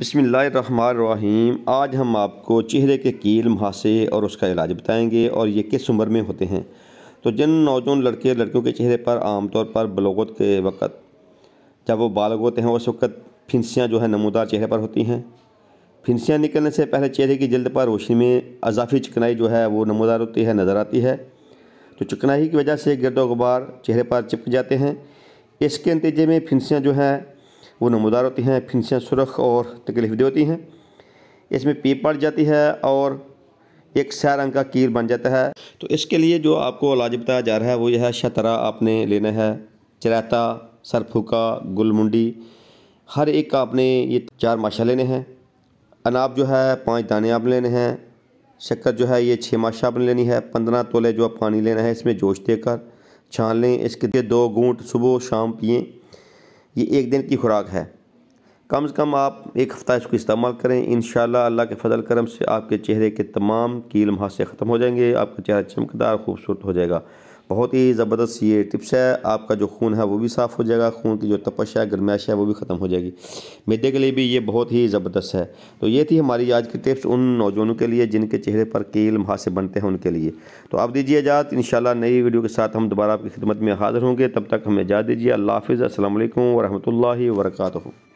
बसमीम आज हम आपको चेहरे के कील मुहासे और उसका इलाज बताएंगे और ये किस उम्र में होते हैं तो जिन नौजवान लड़के लड़कियों के चेहरे पर आमतौर पर बलोगत के वक़्त जब वो बालग होते हैं उस वक्त फिंसियाँ जो है नमूदार चेहरे पर होती हैं फिंसियाँ निकलने से पहले चेहरे की जल्द पर रोशनी में अजाफी चिकनाई जो है वो नमूदार होती है नज़र आती है तो चिकनाई की वजह से गर्द गुबार चेहरे पर चिपक जाते हैं इसके नतीजे में फिंसियाँ जो हैं वो नमदार होती हैं फिंसियाँ सुरख और तकलीफ दे होती हैं इसमें पीप पड़ जाती है और एक सैर रंग का कीर बन जाता है तो इसके लिए जो आपको इलाज बताया जा रहा है वो यह है शतरा आपने लेना है चराता सरफुका गुलमुंडी हर एक का आपने ये चार माशा लेने हैं अनाब जो है पाँच दाने आप लेने हैं शक्कर जो है ये छः माशा आपने लेनी है पंद्रह तोले जो आप पानी लेना है इसमें जोश देकर छान लें इसके दो घूंट सुबह शाम पिए ये एक दिन की खुराक है कम से कम आप एक हफ़्ता इसको इस्तेमाल करें इन अल्लाह के फजल करम से आपके चेहरे के तमाम कील महासे ख़त्म हो जाएंगे आपका चेहरा चमकदार खूबसूरत हो जाएगा बहुत ही ज़बरदस्त ये टिप्स है आपका जो खून है वो भी साफ़ हो जाएगा खून की जो तपश है गर्माश है वो भी ख़त्म हो जाएगी मैदे के लिए भी ये बहुत ही ज़बरदस्त है तो ये थी हमारी आज की टिप्स उन नौजवानों के लिए जिनके चेहरे पर कील मुहासे बनते हैं उनके लिए तो आप दीजिए इजाज़त इन नई वीडियो के साथ हम दोबारा आपकी खिदमत में हाज़िर होंगे तब तक हमें इजाज़ दीजिए अल्लाह हाफ़ असल वरहमल वर्का